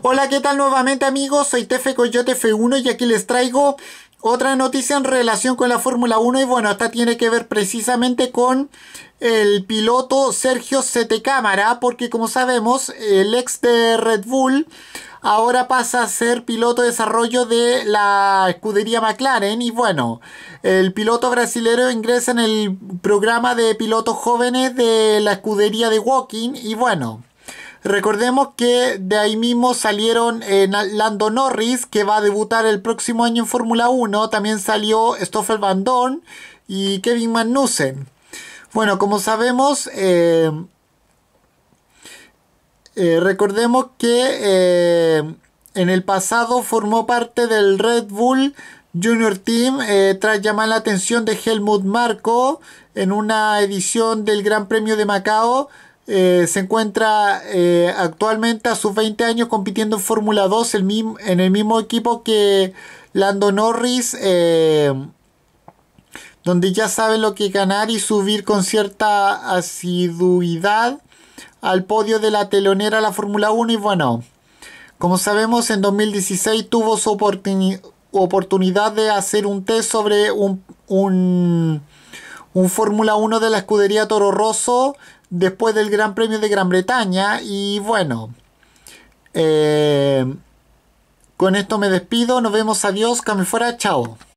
Hola, ¿qué tal nuevamente amigos? Soy Tefe Coyote F1 y aquí les traigo otra noticia en relación con la Fórmula 1 y bueno, esta tiene que ver precisamente con el piloto Sergio Cámara. porque como sabemos el ex de Red Bull ahora pasa a ser piloto de desarrollo de la escudería McLaren y bueno, el piloto brasileño ingresa en el programa de pilotos jóvenes de la escudería de Walking y bueno. Recordemos que de ahí mismo salieron eh, Lando Norris, que va a debutar el próximo año en Fórmula 1. También salió Stoffel Van Dorn y Kevin Magnussen. Bueno, como sabemos, eh, eh, recordemos que en el pasado formó parte del Red Bull Junior Team tras llamar la atención de Helmut Marko en una edición del Gran Premio de Macao eh, se encuentra eh, actualmente a sus 20 años compitiendo en Fórmula 2 en el mismo equipo que Lando Norris, eh, donde ya sabe lo que ganar y subir con cierta asiduidad al podio de la telonera la Fórmula 1 y bueno, como sabemos en 2016 tuvo su oportunidad de hacer un test sobre un Fórmula 1 de la escudería Toro Rosso después del Gran Premio de Gran Bretaña. Y bueno, eh, con esto me despido. Nos vemos. Adiós. Cami fuera. Chao.